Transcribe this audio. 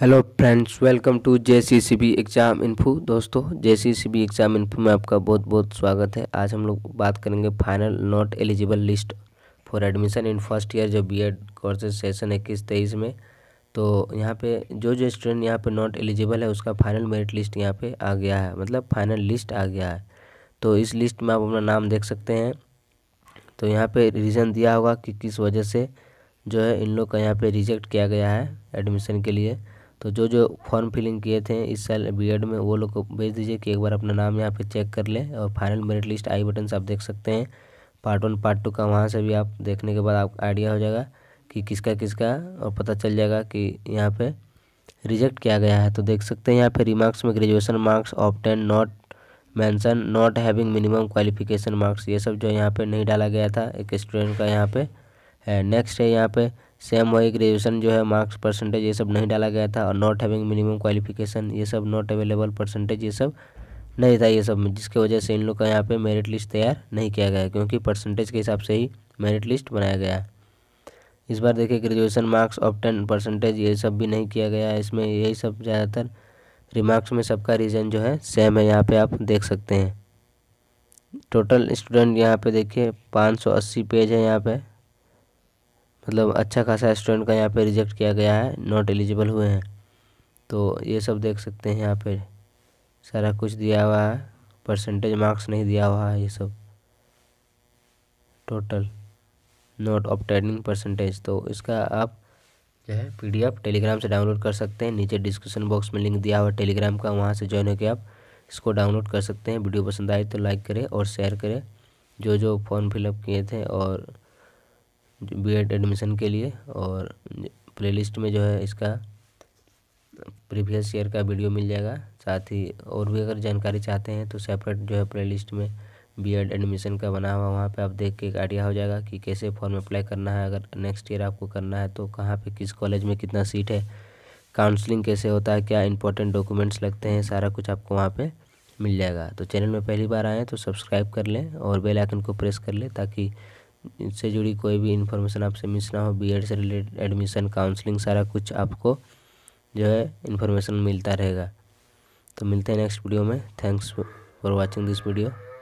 hello friends welcome to J C C B exam info दोस्तों J C C B exam info में आपका बहुत बहुत स्वागत है आज हम लोग बात करेंगे final not eligible list for admission in first year जो बी एड कोर्सेज सेशन इक्कीस तेईस में तो यहाँ पे जो जो स्टूडेंट यहाँ पे नॉट एलिजिबल है उसका फाइनल मेरिट लिस्ट यहाँ पर आ गया है मतलब फाइनल लिस्ट आ गया है तो इस लिस्ट में आप अपना नाम देख सकते हैं तो यहाँ पर रीज़न दिया होगा कि किस वजह से जो है इन लोग का यहाँ पर रिजेक्ट किया गया है एडमिशन के लिए तो जो जो फॉर्म फिलिंग किए थे इस साल बीएड में वो लोग को भेज दीजिए कि एक बार अपना नाम यहाँ पे चेक कर लें और final merit list I button से आप देख सकते हैं पार्ट वन पार्ट टू का वहाँ से भी आप देखने के बाद आप आइडिया हो जाएगा कि किसका किसका और पता चल जाएगा कि यहाँ पर रिजेक्ट किया गया है तो देख सकते हैं यहाँ पे रिमार्क्स में graduation marks obtain not mention not having minimum qualification marks ये सब जो यहाँ पे नहीं डाला गया था एक स्टूडेंट का यहाँ पे है नेक्स्ट है यहाँ पे सेम वही ग्रेजुएशन जो है मार्क्स परसेंटेज ये सब नहीं डाला गया था और नॉट हैविंग मिनिमम क्वालिफिकेशन ये सब नॉट अवेलेबल परसेंटेज ये सब नहीं था ये सब में जिसकी वजह से इन लोग का यहाँ पे मेरिट लिस्ट तैयार नहीं किया गया क्योंकि परसेंटेज के हिसाब से ही मेरिट लिस्ट बनाया गया है इस बार देखिए graduation marks of ten percentage ये सब भी नहीं किया गया इसमें यही सब ज़्यादातर रिमार्क्स में सबका रीजन जो है सेम है यहाँ पे आप देख सकते हैं टोटल स्टूडेंट यहाँ पे देखिए 580 पेज है यहाँ पे मतलब अच्छा खासा स्टूडेंट का यहाँ पे रिजेक्ट किया गया है नॉट एलिजिबल हुए हैं तो ये सब देख सकते हैं यहाँ पे सारा कुछ दिया हुआ है परसेंटेज मार्क्स नहीं दिया हुआ है ये सब टोटल नोट ऑपटेनिंग परसेंटेज तो इसका आप जो है पी टेलीग्राम से डाउनलोड कर सकते हैं नीचे डिस्क्रिप्शन बॉक्स में लिंक दिया हुआ है टेलीग्राम का वहाँ से ज्वाइन होकर आप इसको डाउनलोड कर सकते हैं वीडियो पसंद आए तो लाइक करें और शेयर करें जो जो फॉर्म फिलअप किए थे और बी एड एडमिशन के लिए और प्लेलिस्ट में जो है इसका प्रीवियस ईयर का वीडियो मिल जाएगा साथ ही और भी अगर जानकारी चाहते हैं तो सेपरेट जो है प्लेलिस्ट में बी एड एडमिशन का बना हुआ वहाँ पे आप देख के एक आइडिया हो जाएगा कि कैसे फॉर्म अप्लाई करना है अगर नेक्स्ट ईयर आपको करना है तो कहाँ पे किस कॉलेज में कितना सीट है काउंसलिंग कैसे होता है क्या इंपॉर्टेंट डॉक्यूमेंट्स लगते हैं सारा कुछ आपको वहाँ पर मिल जाएगा तो चैनल में पहली बार आएँ तो सब्सक्राइब कर लें और बेल आइकन को प्रेस कर लें ताकि इससे जुड़ी कोई भी इन्फॉर्मेशन आपसे मिस ना हो बीएड से रिलेटेड एडमिशन काउंसलिंग सारा कुछ आपको जो है इन्फॉर्मेशन मिलता रहेगा तो मिलते हैं नेक्स्ट वीडियो में thanks for watching this video